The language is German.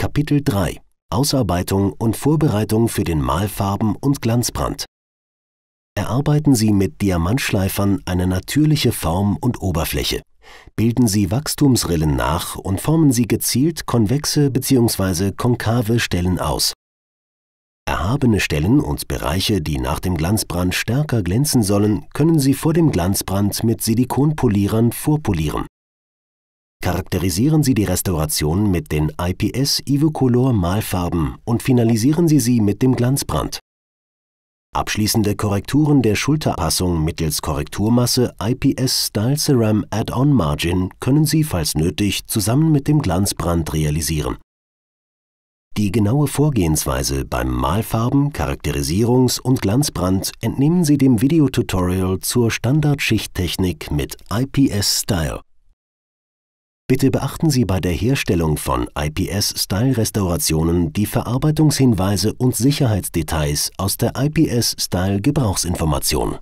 Kapitel 3 Ausarbeitung und Vorbereitung für den Malfarben- und Glanzbrand. Erarbeiten Sie mit Diamantschleifern eine natürliche Form und Oberfläche. Bilden Sie Wachstumsrillen nach und formen Sie gezielt konvexe bzw. konkave Stellen aus. Erhabene Stellen und Bereiche, die nach dem Glanzbrand stärker glänzen sollen, können Sie vor dem Glanzbrand mit Silikonpolierern vorpolieren Charakterisieren Sie die Restauration mit den IPS Ivocolor Malfarben und finalisieren Sie sie mit dem Glanzbrand. Abschließende Korrekturen der Schulterpassung mittels Korrekturmasse IPS Style Ceram Add-on Margin können Sie, falls nötig, zusammen mit dem Glanzbrand realisieren. Die genaue Vorgehensweise beim Malfarben, Charakterisierungs- und Glanzbrand entnehmen Sie dem Videotutorial zur Standardschichttechnik mit IPS Style. Bitte beachten Sie bei der Herstellung von IPS-Style-Restaurationen die Verarbeitungshinweise und Sicherheitsdetails aus der IPS-Style-Gebrauchsinformation